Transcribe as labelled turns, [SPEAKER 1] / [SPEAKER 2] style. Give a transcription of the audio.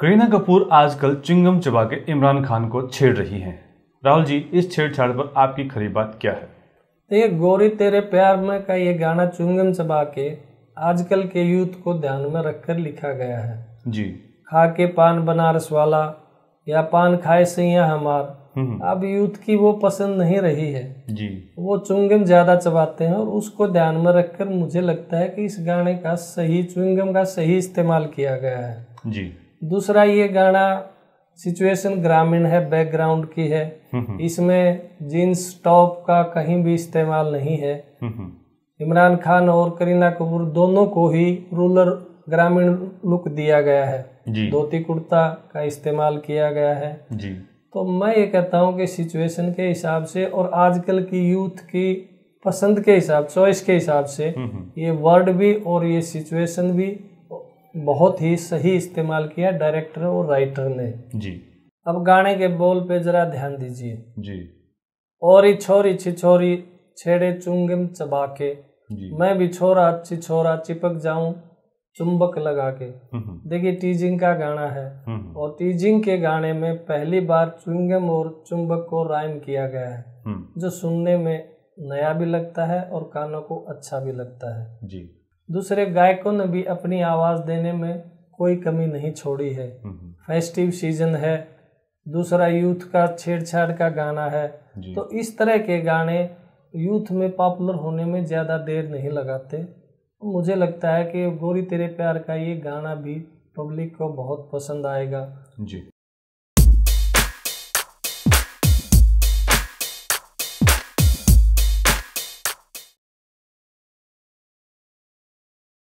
[SPEAKER 1] करीना कपूर आजकल चिंगम चबा के इमरान खान को छेड़ रही हैं राहुल जी इस छेड़छाड़ पर आपकी खरी बात क्या है देखिए गोरी तेरे प्यार में का ये गाना चुंगम चबा के आजकल के यूथ को ध्यान में रखकर लिखा गया है जी खा के पान बनारस वाला या पान खाए सैया हमार हम्म, हम्म। अब यूथ की वो पसंद नहीं रही है जी वो चुंगम ज्यादा चबाते हैं और उसको ध्यान में रखकर मुझे लगता है कि इस गाने का सही चुंगम का सही इस्तेमाल किया गया है जी दूसरा ये गाना सिचुएशन ग्रामीण है बैकग्राउंड की है हम्म, हम्म। इसमें जींस टॉप का कहीं भी इस्तेमाल नहीं है हम्म, इमरान खान और करीना कपूर दोनों को ही रूलर ग्रामीण लुक दिया गया है धोती कुर्ता का इस्तेमाल किया गया है जी। तो मैं ये कहता हूँ कि सिचुएशन के हिसाब से और आजकल की यूथ की पसंद के हिसाब चॉइस के हिसाब से ये वर्ड भी और ये सिचुएशन भी बहुत ही सही इस्तेमाल किया डायरेक्टर और राइटर ने जी अब गाने के बोल पे जरा ध्यान दीजिए जी और छोरी छिछोरी छेड़े चुंगम चबा के मैं भी छोरा छिछोरा चिपक जाऊं चुंबक लगा के हम्म, हम्म। देखिए टीजिंग का गाना है हम्म, और टीजिंग के गाने में पहली बार चुंगम और चुंबक को राइम किया गया है जो सुनने में नया भी लगता है और कानों को अच्छा भी लगता है जी दूसरे गायकों ने भी अपनी आवाज़ देने में कोई कमी नहीं छोड़ी है फेस्टिव हम्म, सीजन हम्म। है दूसरा यूथ का छेड़छाड़ का गाना है तो इस तरह के गाने यूथ में पॉपुलर होने में ज़्यादा देर नहीं लगाते मुझे लगता है कि गोरी तेरे प्यार का ये गाना भी पब्लिक को बहुत पसंद आएगा जी